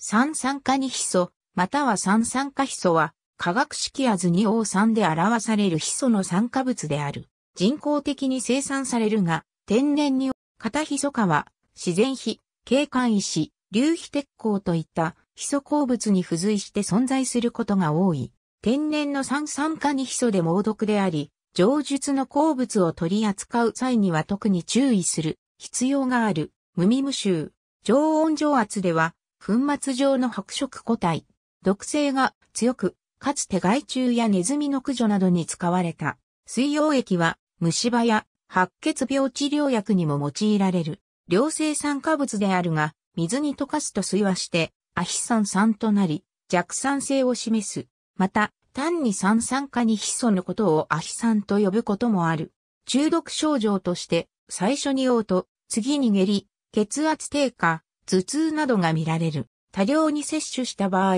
三酸化二ヒ素、または三酸化ヒ素は、化学式アズオー酸で表されるヒ素の酸化物である。人工的に生産されるが、天然に、片ヒ素化は、自然比、景観石、流皮鉄鋼といった、ヒ素鉱物に付随して存在することが多い。天然の三酸化二ヒ素で猛毒であり、上述の鉱物を取り扱う際には特に注意する必要がある。無味無臭。常温上圧では粉末状の白色個体。毒性が強く、かつて害虫やネズミの駆除などに使われた。水溶液は虫歯や白血病治療薬にも用いられる。良性酸化物であるが、水に溶かすと水和してアヒ酸酸となり、弱酸性を示す。また、単に酸酸化にヒ素のことをアヒ酸と呼ぶこともある。中毒症状として、最初に嘔吐、次に下痢、血圧低下、頭痛などが見られる。多量に摂取した場合、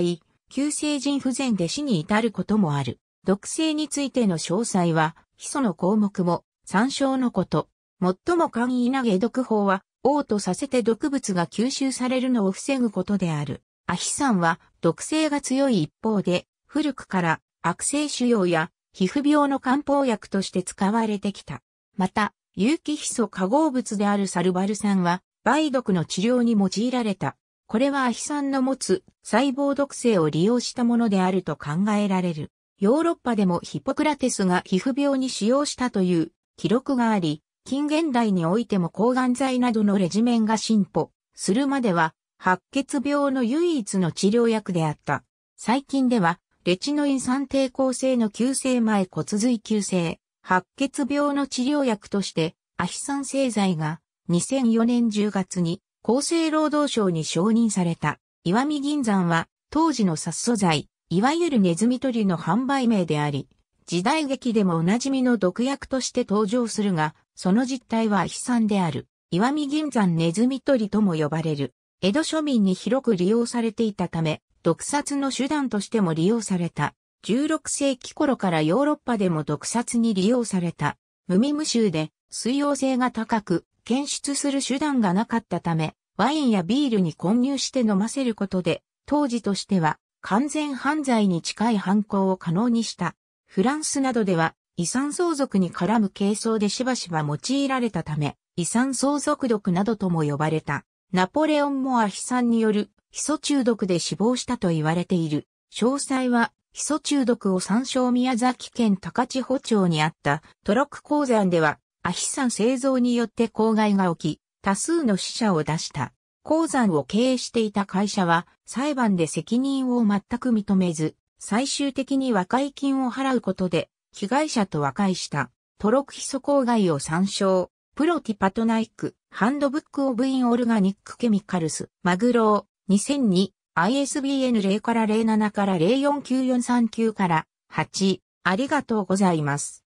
急性腎不全で死に至ることもある。毒性についての詳細は、基礎の項目も参照のこと。最も簡易な解毒法は、嘔吐させて毒物が吸収されるのを防ぐことである。アヒ酸は毒性が強い一方で、古くから悪性腫瘍や皮膚病の漢方薬として使われてきた。また、有機ヒ素化合物であるサルバル酸は梅毒の治療に用いられた。これはアヒ酸の持つ細胞毒性を利用したものであると考えられる。ヨーロッパでもヒポクラテスが皮膚病に使用したという記録があり、近現代においても抗がん剤などのレジメンが進歩するまでは白血病の唯一の治療薬であった。最近ではレチノイン酸抵抗性の急性前骨髄急性白血病の治療薬としてアヒ酸製剤が2004年10月に厚生労働省に承認された岩見銀山は当時の殺素剤、いわゆるネズミ捕りの販売名であり、時代劇でもおなじみの毒薬として登場するが、その実態は悲惨である。岩見銀山ネズミ捕りとも呼ばれる。江戸庶民に広く利用されていたため、毒殺の手段としても利用された。16世紀頃からヨーロッパでも毒殺に利用された。無味無臭で水溶性が高く、検出する手段がなかったため、ワインやビールに混入して飲ませることで、当時としては完全犯罪に近い犯行を可能にした。フランスなどでは遺産相続に絡む軽装でしばしば用いられたため、遺産相続毒などとも呼ばれた。ナポレオンもアヒ酸によるヒ素中毒で死亡したと言われている。詳細は、ヒ素中毒を参照宮崎県高千穂町にあったトロック鉱山ではアヒン製造によって公害が起き、多数の死者を出した。鉱山を経営していた会社は裁判で責任を全く認めず、最終的に和解金を払うことで被害者と和解した。トロクヒ素公害を参照。プロティパトナイク、ハンドブックオブインオルガニックケミカルス、マグロー、2002、ISBN 0から07から049439から8。ありがとうございます。